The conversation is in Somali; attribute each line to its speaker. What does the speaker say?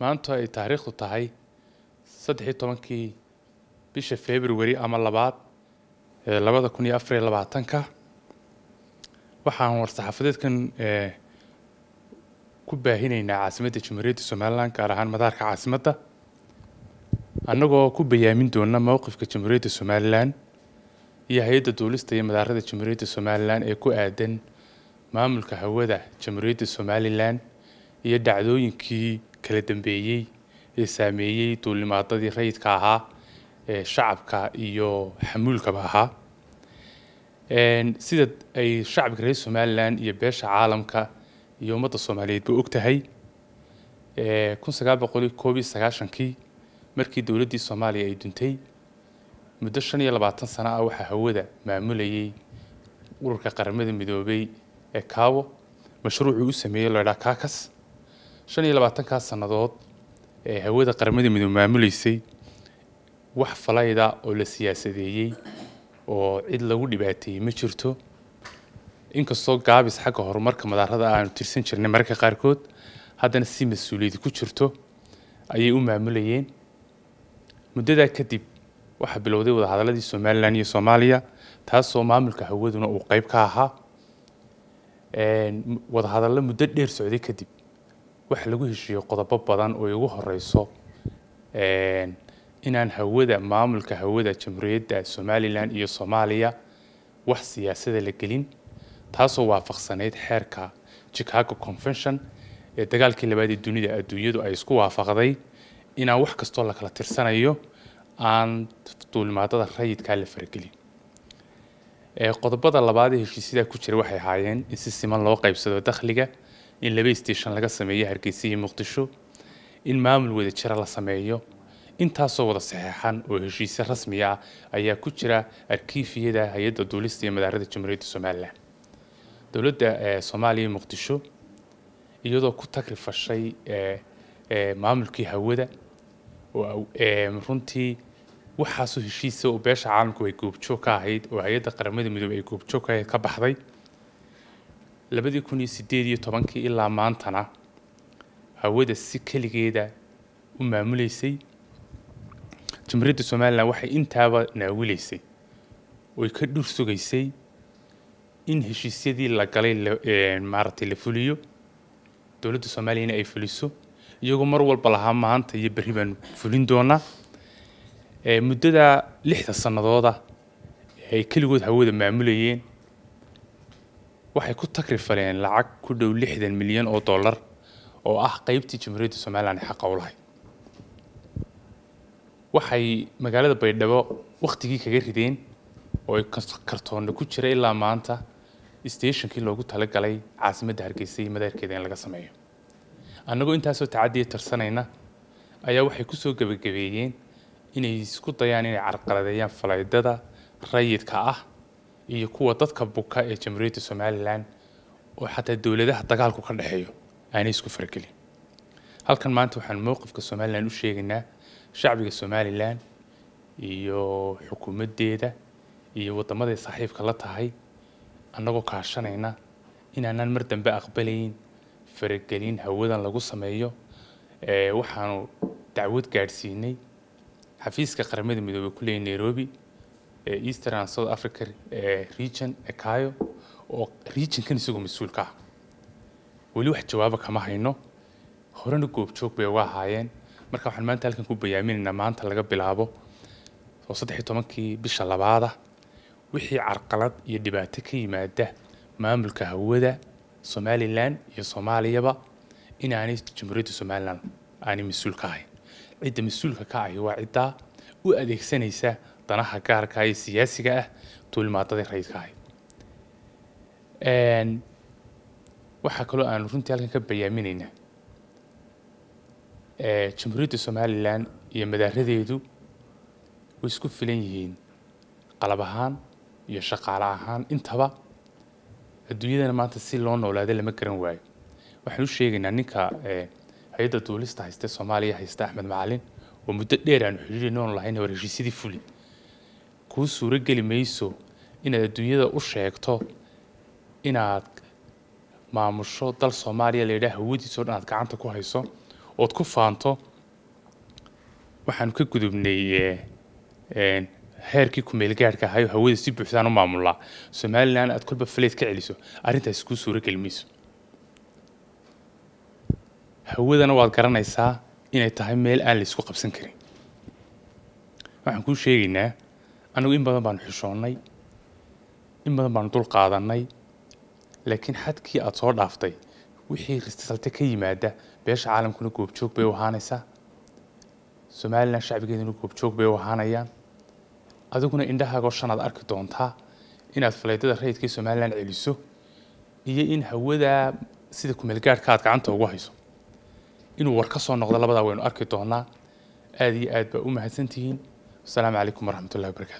Speaker 1: maanta ay taariikhdu tahay saddexii tobankii bisha february ama labaad labada kun iyo afariyo labaatanka waxaan war-saxaafadeedkan ku baahinaynaa caasimadda jamhuuriyadda somalilan gaar ahaan madaarka caasimadda annagoo ku bayaamin doona mowqifka jamhuuriyadda somalilan iyo hay-adda duulista iyo madaarada jamhuuriyadda somalilan ee ku aadan maamulka hawada jamhuuriyadda somalilan iyo dhacdooyinkii kala dambeeyey ee saameeyey duulnimaadadii rayidka ahaa ee shacabka iyo xamuulkaba ahaa sida ay shacabka reer somalilan iyo beesha caalamka iyo ummadda soomaaliyeed ba og tahay kun markii dowladdii soomaaliya ay duntay muddo shan iyo labaatan sano ah waxaa hawada maamulayay ururka qaramada midoobay ee kaawo mashruucii u sameeyey loydhaa kakas shan iyo labaatankaa sannadood ee hawada qaramada midoobe maamuleysay wax falayda oo la siyaasadeeyey oo cid lagu dhibaateeyey ma jirto inkastoo gaabis xagga horumarka madaarada aanu ah tirsan jirnay mararka qaarkood haddana si mas-uuliyadi ku jirto ayay u maamulayeen muddadaa kadib waxaa bilowday wadahadaladii somalilan iyo soomaaliya taasoo maamulka hawaduna uu qeyb ka ahaa wadahadallo muddo dheer socday kadib waxa lagu heshiiyo qodobo badan oo igu horeyso inaan hawada maamulka hawada jamhuuriyadda somalilan iyo soomaaliya wax siyaasada la gelin taasoo waafaqsanayd xeerka chicago convention ee dagaalkii labaad ee dunida adduunyadu ay isku waafaqday inaan wax kastoo la kala tirsanayo aan duulimaadada rayidkaa la faragelin qodobada labaad ee heshiisyada ku jira waxay ahaayeen in si siman loo qaybsado dakhliga in laba station laga sameeyo hargeysa muqdisho in maamul wada jira la sameeyo intaasoo wada saxeexan oo heshiise rasmiya ah ayaa ku jira arkiifiyada hay-adda duulista iyo madaarada jamhuuriyadda somalilan dowladda soomaaliya iyo muqdisho iyadoo ku takrifashay maamulkii hawada runtii waxaasu heshiisa oo beesha caalamku ay goobjoog ka ahayd oo hay-adda qaramada midoobe ay goobjoog ka ahayd ka baxday labadii kun iyo sideed iyo tobankii ilaa maantana hawada si keligeeda u maamuleysay jumhuuriyadda somalilan waxay intaaba naawilaysay oy ka dhuur sugaysay in heshiisyadii la galay maaragtay la fuliyo dowladda soomaaliyana ay fuliso iyagoo mar walba lahaa maanta iyo berri baan fulin doonaa muddada lixda sannadooda ay keligood hawada maamulayeen waxay ku takrifaleen lacag ku dhow lixdan milyan oo dollar oo ah qaybtii jamhuuriyadda somalilan xaqa u lahayd waxay magaalada baydhabo wakhtigii kaga rideen oo ay kartoonna ku jira ilaa maanta stationkii loogu talagalay caasimadda hargeysa iyo madaarkeeda in laga sameeyo annagoo intaasoo tacadiya tirsanayna ayaa waxay ku soo gebagabeeyeen inay isku dayaan inay carqaladeeyaan falaydada rayidka ah iyo kuwa dadka buka ee jamhuuriyadda somalilan oo xataa dowladaha dagaalku ka dhexeeyo aanay isku faragelin halkan maanta waxaan mowqifka somalilan u sheegaynaa shacbiga somalilan iyo xukuumaddeeda iyo wadamaday saaxiibka la tahay annagoo kaashanayna inaanaan mar dambe aqbalayn faragelin hawadan lagu sameeyo waxaanu dacwad gaadhsiinay xafiiska qaramada midoobey ku leeyay nairobi E, eastern and south africa e, region ekayo oo regionkan isagoo mas-uulka ah weli wax jawaaba kama hayno horena goobjoog bay uga ahaayeen marka waxaan maanta halkan ku bayaaminaynaa maanta laga bilaabo oo saddex tobankii bisha labaada wixii carqalad iyo dhibaato ka yimaada maamulka hawada somalilan iyo soomaaliyaba inaanay jamhuuriyadda somalilan aanay mas-uulka ahayn cidda mas-uulka ka ahi waa ciddaa u adeegsanaysa danaha gaarka iyo siyaasiga ah duulimaadadii rayidka ahayd waxaa kaloo aanu runtii halkan ka bayaaminaynaa jamhuuriyadda somalilan iyo madaaradeedu way isku filan yihiin qalab ahaan iyo shaqaale ahaan intaba adduunyadana maanta si loo noolaada lama garan waayo waxaan u sheegaynaa ninka hay-adda duulista hayste soomaaliya hayste axmed macalin oo muddo dheer aanu xiriirinoon lahayn hor heshiisyadii fuli kuu suuro mayso inaad adduunyada u sheegto inaad maamusho dal soomaaliya la yidhaha hawadiisoo dhan aad gacanta ku hayso ood ku faanto waxaanu ka gudubnay heerkii kumeelgaarhka ahay oo hawada si buuxdaan u maamulaa somalilan aad kolba faleyd ka celiso arrintaasi kuu suurogeli mayso hawadana waad garanaysaa inay tahay meel aan la isku qabsan karin waxaan kuu sheegaynaa anigu in badan baanu xishoonnay in badan baanu dul qaadanay laakiin xadkii aad soo dhaaftay wixii risalte ka yimaada beesha caalamkuna goobjoog bay u ahaanaysaa somalilan shacbigeeduna goobjoog bay u ahaanayaan adiguna indhahaagoo shan arki doontaa inaad faleydada rayidkii somalilan celiso iyo in hawadaa sida kumeelgaadhka aad gacanta ugu hayso inuu war ka soo noqdo labadaa waynu arki doonaa aada iyo aad baa u mahadsantihiin wasalaamu calaykum waraxmatullahi wabarakatu